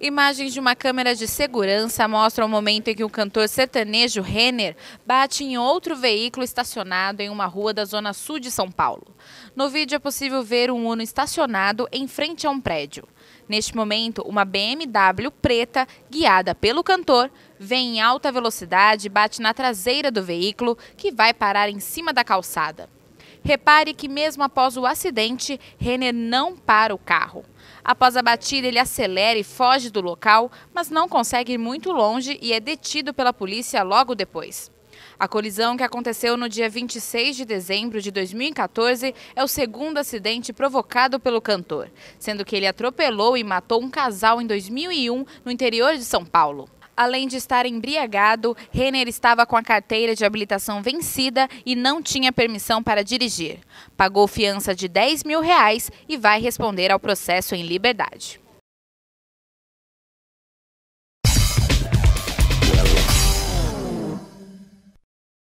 Imagens de uma câmera de segurança mostram o momento em que o cantor sertanejo Renner bate em outro veículo estacionado em uma rua da zona sul de São Paulo. No vídeo é possível ver um Uno estacionado em frente a um prédio. Neste momento, uma BMW preta, guiada pelo cantor, vem em alta velocidade e bate na traseira do veículo, que vai parar em cima da calçada. Repare que mesmo após o acidente, Renner não para o carro. Após a batida, ele acelera e foge do local, mas não consegue ir muito longe e é detido pela polícia logo depois. A colisão que aconteceu no dia 26 de dezembro de 2014 é o segundo acidente provocado pelo cantor, sendo que ele atropelou e matou um casal em 2001 no interior de São Paulo. Além de estar embriagado, Renner estava com a carteira de habilitação vencida e não tinha permissão para dirigir. Pagou fiança de 10 mil reais e vai responder ao processo em liberdade.